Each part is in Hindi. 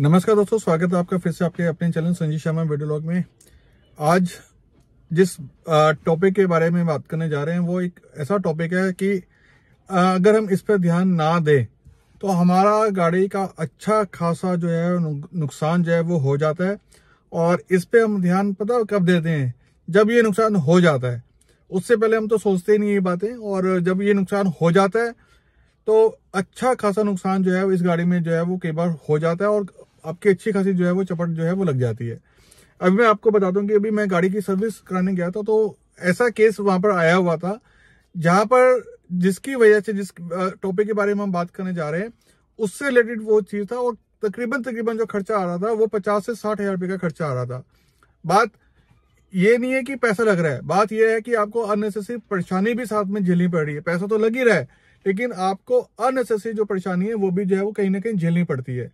नमस्कार दोस्तों स्वागत है आपका फिर से आपके अपने चैनल संजीव शर्मा लॉग में आज जिस टॉपिक के बारे में बात करने जा रहे हैं वो एक ऐसा टॉपिक है कि अगर हम इस पर ध्यान ना दें तो हमारा गाड़ी का अच्छा खासा जो है नुकसान जो है वो हो जाता है और इस पर हम ध्यान पता कब देते हैं जब ये नुकसान हो जाता है उससे पहले हम तो सोचते ही नहीं ये बातें और जब ये नुकसान हो जाता है तो अच्छा खासा नुकसान जो है इस गाड़ी में जो है वो कई बार हो जाता है और आपकी अच्छी खासी जो है वो चपट जो है वो लग जाती है अभी मैं आपको बता दूं कि अभी मैं गाड़ी की सर्विस कराने गया था तो ऐसा केस वहां पर आया हुआ था जहां पर जिसकी वजह से जिस टॉपिक के बारे में हम बात करने जा रहे हैं उससे रिलेटेड वो चीज था और तकरीबन तकरीबन जो खर्चा आ रहा था वो पचास से साठ हजार रुपये का खर्चा आ रहा था बात ये नहीं है कि पैसा लग रहा है बात यह है कि आपको अननेसेसरी परेशानी भी साथ में झेलनी पड़ रही है पैसा तो लग ही रहा है लेकिन आपको अननेसेसरी जो परेशानी है वो भी जो है वो कहीं ना कहीं झेलनी पड़ती है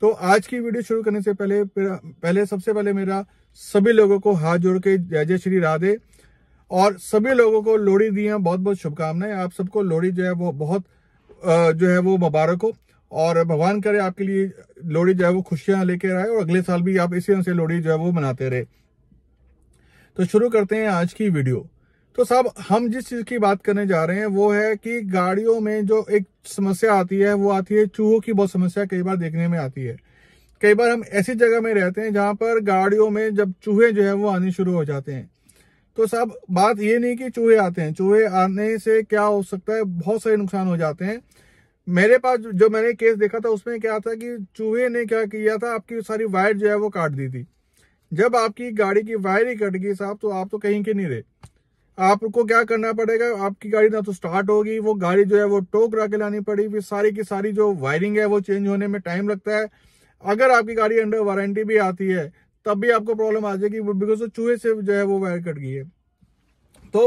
तो आज की वीडियो शुरू करने से पहले पहले सबसे पहले मेरा सभी लोगों को हाथ जोड़ के जय जय श्री राधे और सभी लोगों को लोहड़ी दी है बहुत बहुत शुभकामनाएं आप सबको लोहड़ी जो है वो बहुत जो है वो मुबारक हो और भगवान करे आपके लिए लोहड़ी जो है वो खुशियां लेकर आए और अगले साल भी आप इसी तरह से लोहड़ी जो है वो मनाते रहे तो शुरू करते हैं आज की वीडियो तो साहब हम जिस चीज की बात करने जा रहे हैं वो है कि गाड़ियों में जो एक समस्या आती है वो आती है चूहों की बहुत समस्या कई बार देखने में आती है कई बार हम ऐसी जगह में रहते हैं जहां पर गाड़ियों में जब चूहे जो है वो आने शुरू हो जाते हैं तो साहब बात ये नहीं कि चूहे आते हैं चूहे आने से क्या हो सकता है बहुत सारे नुकसान हो जाते हैं मेरे पास जो मैंने केस देखा था उसमें क्या था कि चूहे ने क्या किया था आपकी सारी वायर जो है वो काट दी थी जब आपकी गाड़ी की वायर ही कट गई साहब तो आप तो कहीं के नहीं रहे आपको क्या करना पड़ेगा आपकी गाड़ी ना तो स्टार्ट होगी वो गाड़ी जो है वो टो करा के लानी पड़ी फिर सारी की सारी जो वायरिंग है वो चेंज होने में टाइम लगता है अगर आपकी गाड़ी अंडर वारंटी भी आती है तब भी आपको प्रॉब्लम आ जाएगी बिकॉज चूहे से जो है वो वायर कट गई है तो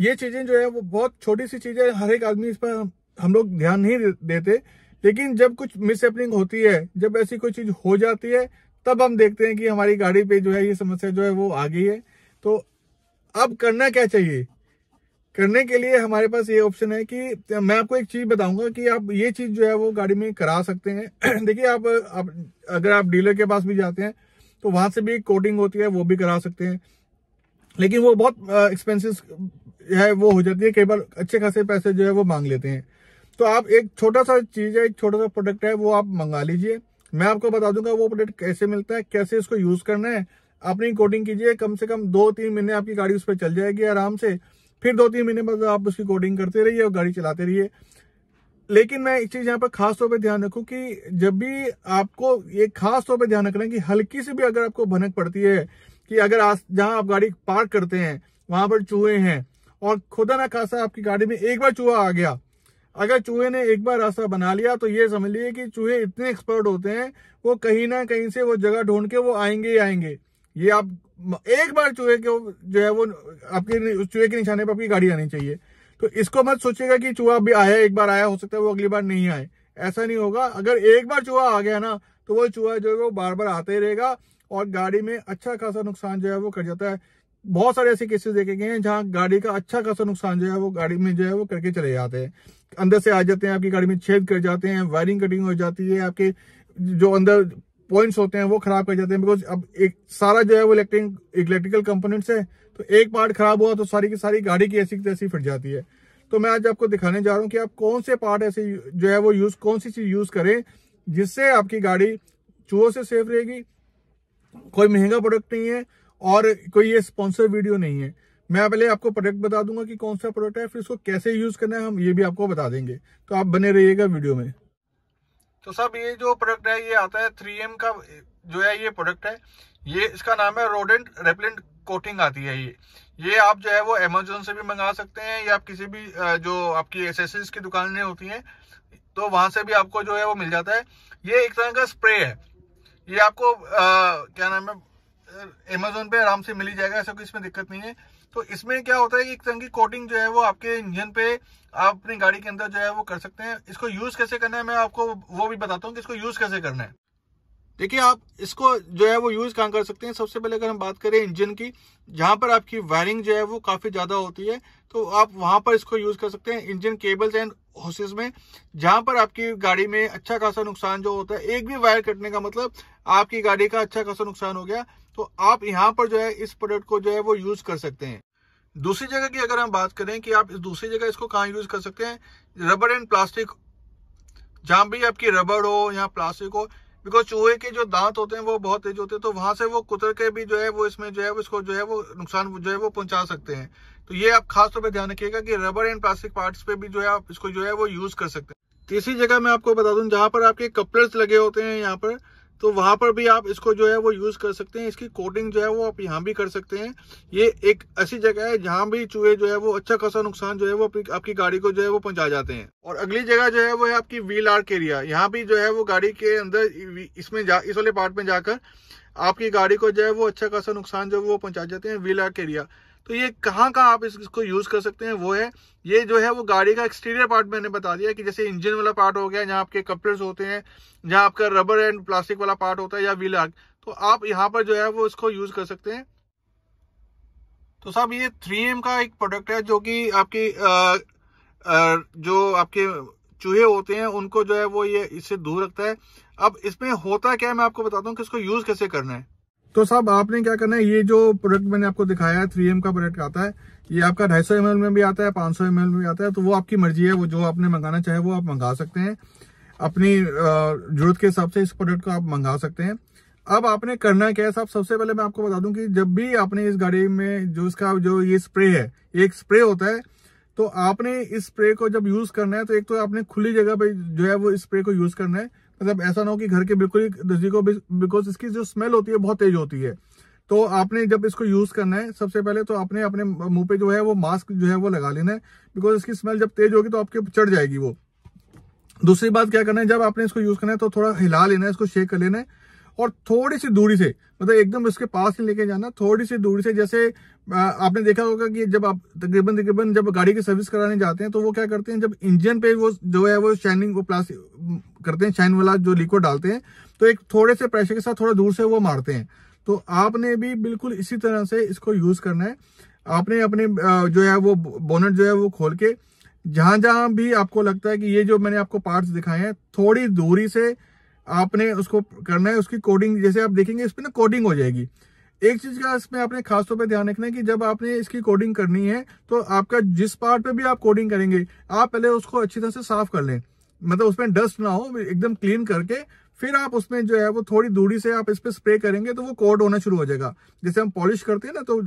ये चीजें जो है वो बहुत छोटी सी चीजें हर एक आदमी इस पर हम लोग ध्यान नहीं देते लेकिन जब कुछ मिसहपनिंग होती है जब ऐसी कोई चीज हो जाती है तब हम देखते हैं कि हमारी गाड़ी पे जो है ये समस्या जो है वो आ गई है तो अब करना क्या चाहिए करने के लिए हमारे पास ये ऑप्शन है कि मैं आपको एक चीज बताऊंगा कि आप ये चीज जो है वो गाड़ी में करा सकते हैं देखिए आप, आप अगर आप डीलर के पास भी जाते हैं तो वहां से भी कोटिंग होती है वो भी करा सकते हैं लेकिन वो बहुत एक्सपेंसिव है वो हो जाती है कई बार अच्छे खासे पैसे जो है वो मांग लेते हैं तो आप एक छोटा सा चीज है एक छोटा सा प्रोडक्ट है वो आप मंगा लीजिए मैं आपको बता दूंगा वो प्रोडक्ट कैसे मिलता है कैसे इसको यूज करना है अपनी कोडिंग कीजिए कम से कम दो तीन महीने आपकी गाड़ी उस पर चल जाएगी आराम से फिर दो तीन महीने बाद आप उसकी कोडिंग करते रहिए और गाड़ी चलाते रहिए लेकिन मैं एक चीज यहाँ पर खास तौर पर ध्यान रखू कि जब भी आपको ये खास तौर पर ध्यान रखना है कि हल्की सी भी अगर आपको भनक पड़ती है कि अगर जहां आप गाड़ी पार्क करते हैं वहां पर चूहे हैं और खुदा ना खासा आपकी गाड़ी में एक बार चूहा आ गया अगर चूहे ने एक बार रास्ता बना लिया तो ये समझ लीजिए कि चूहे इतने एक्सपर्ट होते हैं वो कहीं ना कहीं से वो जगह ढूंढ के वो आएंगे ही आएंगे ये आप एक बार चूहे के जो है वो आपके चूहे के निशाने पर आपकी गाड़ी आनी चाहिए तो इसको मत सोचिएगा कि चूहा अभी आया एक बार आया हो सकता है वो अगली बार नहीं आए ऐसा नहीं होगा अगर एक बार चूहा आ गया ना तो वो चूहा जो है वो बार बार आते ही रहेगा और गाड़ी में अच्छा खासा नुकसान जो है वो कर जाता है बहुत सारे ऐसे केसेस देखे गए हैं जहाँ गाड़ी का अच्छा खासा नुकसान जो है वो गाड़ी में जो है वो करके चले जाते हैं अंदर से आ जाते हैं आपकी गाड़ी में छेद कर जाते हैं वायरिंग कटिंग हो जाती है आपके जो अंदर पॉइंट्स होते हैं वो खराब कर जाते हैं बिकॉज अब एक सारा जो है वो इलेक्ट्रिक इलेक्ट्रिकल कंपोनेंट्स है तो एक पार्ट खराब हुआ तो सारी की सारी गाड़ी की ऐसी तैसी फट जाती है तो मैं आज आपको दिखाने जा रहा हूँ कि आप कौन से पार्ट ऐसे जो है वो यूज कौन सी चीज यूज करें जिससे आपकी गाड़ी चूहों से सेफ रहेगी कोई महंगा प्रोडक्ट नहीं है और कोई ये स्पॉन्सर वीडियो नहीं है मैं पहले आपको प्रोडक्ट बता दूंगा कि कौन सा प्रोडक्ट है फिर इसको कैसे यूज करना है हम ये भी आपको बता देंगे तो आप बने रहिएगा वीडियो में तो सब ये जो प्रोडक्ट है ये आता है थ्री एम का जो है ये प्रोडक्ट है ये इसका नाम है रोडेंट रेपलेंट कोटिंग आती है ये ये आप जो है वो अमेजोन से भी मंगा सकते हैं या आप किसी भी जो आपकी एसेसरीज की दुकानें होती हैं तो वहां से भी आपको जो है वो मिल जाता है ये एक तरह का स्प्रे है ये आपको आ, क्या नाम है अमेजोन पे आराम से मिल जाएगा ऐसा कोई इसमें दिक्कत नहीं है तो इसमें क्या होता है कि एक तरह की कोटिंग जो है वो आपके इंजन पे आप अपनी गाड़ी के अंदर जो है वो कर सकते हैं इसको यूज कैसे करना है मैं आपको वो भी बताता हूँ कि इसको यूज कैसे करना है देखिए आप इसको जो है वो यूज कहाँ कर सकते हैं सबसे पहले अगर हम बात करें इंजन की जहां पर आपकी वायरिंग जो है वो काफी ज्यादा होती है तो आप वहां पर इसको यूज कर सकते हैं इंजन केबल्स एंड होसेस में जहां पर आपकी गाड़ी में अच्छा खासा नुकसान जो होता है एक भी वायर कटने का मतलब आपकी गाड़ी का अच्छा खासा नुकसान हो गया तो आप यहाँ पर जो है इस प्रोडक्ट को जो है वो यूज कर सकते हैं दूसरी जगह की अगर हम बात करें कि आप दूसरी जगह इसको कहाँ यूज कर सकते हैं रबर एंड प्लास्टिक जहां भी आपकी रबड़ हो या प्लास्टिक हो बिकॉज चूहे के जो दांत होते हैं वो बहुत तेज होते हैं तो वहां से वो कुतर के भी जो है वो इसमें जो है वो इसको जो है वो नुकसान जो है वो पहुंचा सकते हैं तो ये आप खास तौर पर ध्यान रखिएगा कि रबर एंड प्लास्टिक पार्ट्स पे भी जो है आप इसको जो है वो यूज कर सकते हैं तीसरी जगह मैं आपको बता दूं जहां पर आपके कपड़े लगे होते हैं यहाँ पर तो वहां पर भी आप इसको जो है वो यूज कर सकते हैं इसकी कोटिंग जो है वो आप यहाँ भी कर सकते हैं ये एक ऐसी जगह है जहां भी चूहे जो है वो अच्छा खासा नुकसान जो है वो आपकी गाड़ी को जो है वो पहुंचा जाते हैं और अगली जगह जो है वो है आपकी व्हील आर्क एरिया यहाँ भी जो है वो गाड़ी के अंदर इसमें जा इस वाले पार्ट में जाकर आपकी गाड़ी को जो है वो अच्छा खासा नुकसान जो है वो पहुंचा जाते हैं व्हील आर्क एरिया तो ये कहाँ कहाँ आप इसको यूज़ कर सकते हैं वो है ये जो है वो गाड़ी का एक्सटीरियर पार्ट मैंने बता दिया कि जैसे इंजन वाला पार्ट हो गया जहाँ आपके कपड़े होते हैं जहाँ आपका रबर एंड प्लास्टिक वाला पार्ट होता है या व्हील आग तो आप यहाँ पर जो है वो इसको यूज़ कर सकते हैं तो साहब ये थ्री एम का एक प्रोडक्ट है जो कि आपकी आ, आ, जो आपके चूहे होते हैं उनको जो है वो ये इससे दूर रखता है अब इसमें होता क्या है मैं आपको बताता हूँ कि इसको यूज़ कैसे करना है तो साहब आपने क्या करना है ये जो प्रोडक्ट मैंने आपको दिखाया है थ्री का प्रोडक्ट आता है ये आपका ढाई सौ में भी आता है पाँच सौ में भी आता है तो वो आपकी मर्जी है वो जो आपने मंगाना चाहे वो आप मंगा सकते हैं अपनी जरूरत के हिसाब से इस प्रोडक्ट को आप मंगा सकते हैं अब आपने करना क्या है साहब सबसे पहले मैं आपको बता दूं कि जब भी आपने इस गाड़ी में जो इसका जो ये स्प्रे है एक स्प्रे होता है तो आपने इस स्प्रे को जब यूज करना है तो एक तो आपने खुली जगह पे जो है वो स्प्रे को यूज करना है मतलब ऐसा ना हो कि घर के बिल्कुल ही नजदीक हो बिकॉज इसकी जो स्मेल होती है बहुत तेज होती है तो आपने जब इसको यूज करना है सबसे पहले तो आपने अपने मुंह पे जो है वो मास्क जो है वो लगा लेना है बिकॉज इसकी स्मेल जब तेज होगी तो आपके चढ़ जाएगी वो दूसरी बात क्या करना है जब आपने इसको यूज करना है तो थोड़ा हिला लेना है इसको शेक कर लेना है और थोड़ी सी दूरी से मतलब एकदम इसके पास ही लेके जाना थोड़ी सी दूरी से जैसे आपने देखा होगा कि जब आप तकरीबन तकरीबन जब गाड़ी की सर्विस कराने जाते हैं तो वो क्या करते हैं जब इंजन पे वो जो है वो शाइनिंग वो प्लास्टिक करते हैं शाइन वाला जो लिक्विड डालते हैं तो एक थोड़े से प्रेशर के साथ थोड़ा दूर से वो मारते हैं तो आपने भी बिल्कुल इसी तरह से इसको यूज करना है आपने अपने जो है वो बोनट जो है वो खोल के जहां जहां भी आपको लगता है कि ये जो मैंने आपको पार्ट्स दिखाए हैं थोड़ी दूरी से आपने उसको करना है उसकी कोडिंग जैसे आप देखेंगे इसमें ना कोडिंग हो जाएगी एक चीज का इसमें आपने खास तौर पे ध्यान रखना है कि जब आपने इसकी कोडिंग करनी है तो आपका जिस पार्ट पे भी आप कोडिंग करेंगे आप पहले उसको अच्छी तरह से साफ कर लें मतलब उसमें डस्ट ना हो एकदम क्लीन करके फिर आप उसमें जो है वो थोड़ी दूरी से आप इस पर स्प्रे करेंगे तो वो कोड होना शुरू हो जाएगा जैसे हम पॉलिश करते हैं ना तो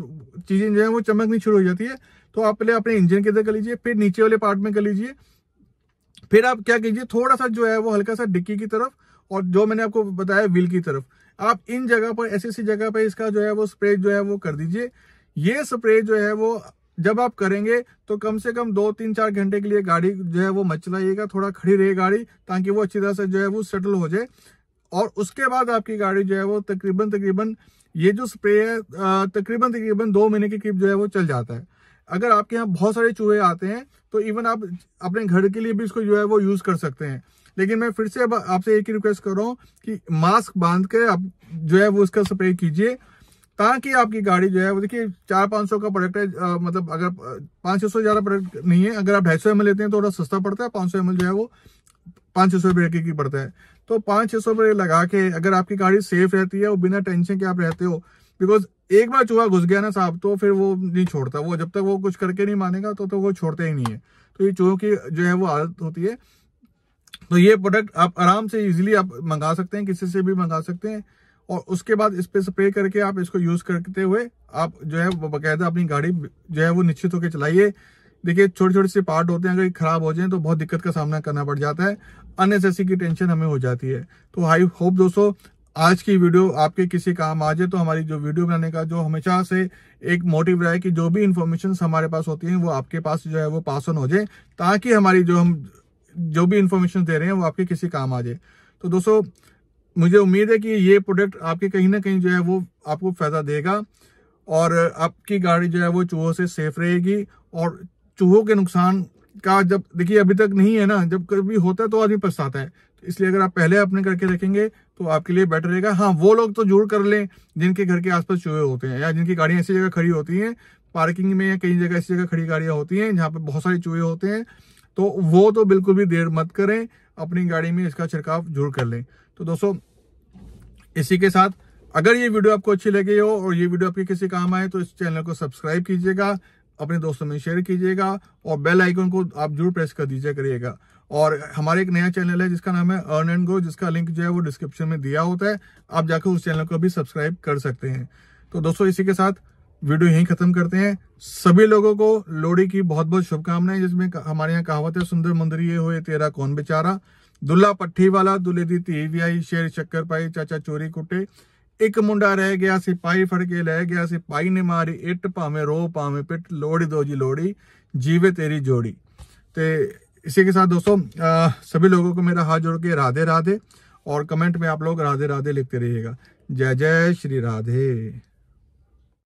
चीज़ें जो है वो चमकनी शुरू हो जाती है तो आप पहले अपने इंजन के अंदर कर लीजिए फिर नीचे वाले पार्ट में कर लीजिए फिर आप क्या कीजिए थोड़ा सा जो है वो हल्का सा डिक्की की तरफ और जो मैंने आपको बताया व्हील की तरफ आप इन जगह पर ऐसी ऐसी जगह पर इसका जो है वो स्प्रे जो है वो कर दीजिए ये स्प्रे जो है वो जब आप करेंगे तो कम से कम दो तीन चार घंटे के लिए गाड़ी जो है वो मच लाइएगा थोड़ा खड़ी रहे गाड़ी ताकि वो अच्छी तरह से जो है वो सेटल हो जाए और उसके बाद आपकी गाड़ी जो है वो तकरीबन तकरीबन ये जो स्प्रे है तकरीबन तकरीबन दो महीने के करीब जो है वो चल जाता है अगर आपके यहाँ बहुत सारे चूहे आते हैं तो इवन आप अपने घर के लिए भी इसको जो है वो यूज़ कर सकते हैं लेकिन मैं फिर से अब आपसे एक ही रिक्वेस्ट कर रहा हूँ कि मास्क बांध कर आप जो है वो इसका स्प्रे कीजिए ताकि आपकी गाड़ी जो है वो देखिए चार पाँच सौ का प्रोडक्ट है आ, मतलब अगर पाँच छः सौ ज़्यादा प्रोडक्ट नहीं है अगर आप ढाई सौ एम लेते हैं तो थोड़ा सस्ता पड़ता है पाँच सौ एम जो है वो पाँच छः सौ रुपये की पड़ता है तो पाँच छः सौ रुपये लगा के अगर आपकी गाड़ी सेफ रहती है वो बिना टेंशन के आप रहते हो बिकॉज एक बार चूहा घुस गया ना साहब तो फिर वो नहीं छोड़ता वो जब तक वो कुछ करके नहीं मानेगा तो तो वो छोड़ते ही नहीं है तो ये चूहों की जो है वो आदत होती है तो ये प्रोडक्ट आप आराम से इजीली आप मंगा सकते हैं किसी से भी मंगा सकते हैं और उसके बाद इस पर स्प्रे करके आप इसको यूज करते हुए आप जो है बाकायदा अपनी गाड़ी जो है वो निश्चित होकर चलाइए देखिए छोटे छोटे से पार्ट होते हैं अगर खराब हो जाए तो बहुत दिक्कत का सामना करना पड़ जाता है अननेसेसरी की टेंशन हमें हो जाती है तो आई होप दोस्तों आज की वीडियो आपके किसी काम आ जाए तो हमारी जो वीडियो बनाने का जो हमेशा से एक मोटिव रहा है कि जो भी इंफॉर्मेशन हमारे पास होती है वो आपके पास जो है वो पास ऑन हो जाए ताकि हमारी जो हम जो भी इन्फॉर्मेशन दे रहे हैं वो आपके किसी काम आ जाए तो दोस्तों मुझे उम्मीद है कि ये प्रोडक्ट आपके कहीं ना कहीं जो है वो आपको फायदा देगा और आपकी गाड़ी जो है वो चूहों से सेफ रहेगी और चूहों के नुकसान का जब देखिए अभी तक नहीं है ना जब कभी होता है तो आदमी पछताता है तो इसलिए अगर आप पहले अपने करके रखेंगे तो आपके लिए बेटर रहेगा हाँ वो लोग तो जरूर कर लें जिनके घर के आसपास चूहे होते हैं या जिनकी गाड़ियाँ ऐसी जगह खड़ी होती हैं पार्किंग में या कई जगह ऐसी जगह खड़ी गाड़ियाँ होती हैं जहाँ पर बहुत सारे चूहे होते हैं तो वो तो बिल्कुल भी देर मत करें अपनी गाड़ी में इसका छिड़काव जरूर कर लें तो दोस्तों इसी के साथ अगर ये वीडियो आपको अच्छी लगी हो और ये वीडियो आपके किसी काम आए तो इस चैनल को सब्सक्राइब कीजिएगा अपने दोस्तों में शेयर कीजिएगा और बेल आइकन को आप जरूर प्रेस कर दीजिए करिएगा और हमारा एक नया चैनल है जिसका नाम है अर्न एंड गो जिसका लिंक जो है वो डिस्क्रिप्शन में दिया होता है आप जाकर उस चैनल को भी सब्सक्राइब कर सकते हैं तो दोस्तों इसी के साथ वीडियो यहीं खत्म करते हैं सभी लोगों को लोहड़ी की बहुत बहुत शुभकामनाएं जिसमें हमारे यहाँ कहावत है सुंदर मुंदरी ये हुए तेरा कौन बेचारा दुल्ला पट्टी वाला दुल्हे दी धी व्याई आई शेर शक्कर पाई चाचा चोरी कुटे एक मुंडा रह गया सिपाही फड़के लह गया सिपाही ने मारी इट भावे रो भावे पिट लोड़ी दो जी लोहड़ी जीवे तेरी जोड़ी ते इसी के साथ दोस्तों सभी लोगों को मेरा हाथ जोड़ के राधे राधे और कमेंट में आप लोग राधे राधे लिखते रहिएगा जय जय श्री राधे